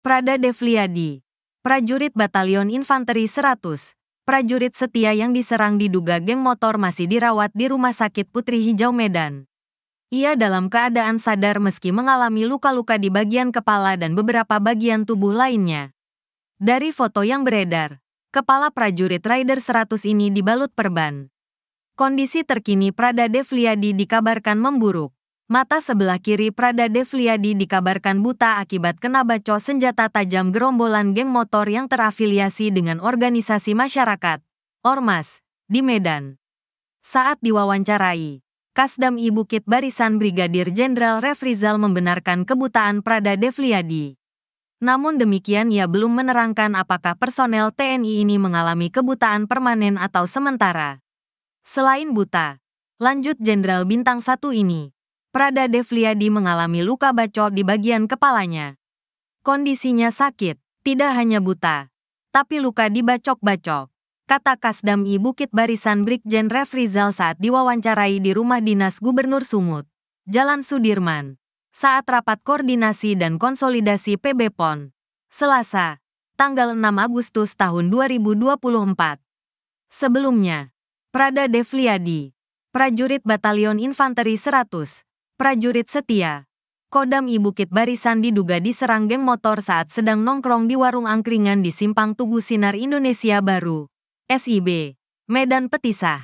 Prada Devliadi, prajurit Batalion Infanteri 100, prajurit setia yang diserang diduga geng motor masih dirawat di Rumah Sakit Putri Hijau Medan. Ia dalam keadaan sadar meski mengalami luka-luka di bagian kepala dan beberapa bagian tubuh lainnya. Dari foto yang beredar, kepala prajurit Rider 100 ini dibalut perban. Kondisi terkini Prada Devliadi dikabarkan memburuk mata sebelah kiri Prada Devliadi dikabarkan buta akibat kena baco senjata tajam gerombolan geng motor yang terafiliasi dengan organisasi masyarakat, Ormas, di Medan. Saat diwawancarai, Kasdam I Bukit Barisan Brigadir Jenderal Refrizal membenarkan kebutaan Prada Devliadi. Namun demikian ia belum menerangkan apakah personel TNI ini mengalami kebutaan permanen atau sementara. Selain buta, lanjut Jenderal Bintang satu ini, Prada Devliadi mengalami luka bacok di bagian kepalanya. Kondisinya sakit, tidak hanya buta, tapi luka dibacok-bacok, kata Kasdam I Bukit Barisan Brigjen Refrizal saat diwawancarai di rumah dinas Gubernur Sumut, Jalan Sudirman, saat rapat koordinasi dan konsolidasi PB PON. Selasa, tanggal 6 Agustus tahun 2024. Sebelumnya, Prada Devliadi, prajurit Batalion Infanteri 100, Prajurit setia. Kodam I Bukit Barisan diduga diserang geng motor saat sedang nongkrong di warung angkringan di Simpang Tugu Sinar Indonesia Baru, SIB, Medan Petisah.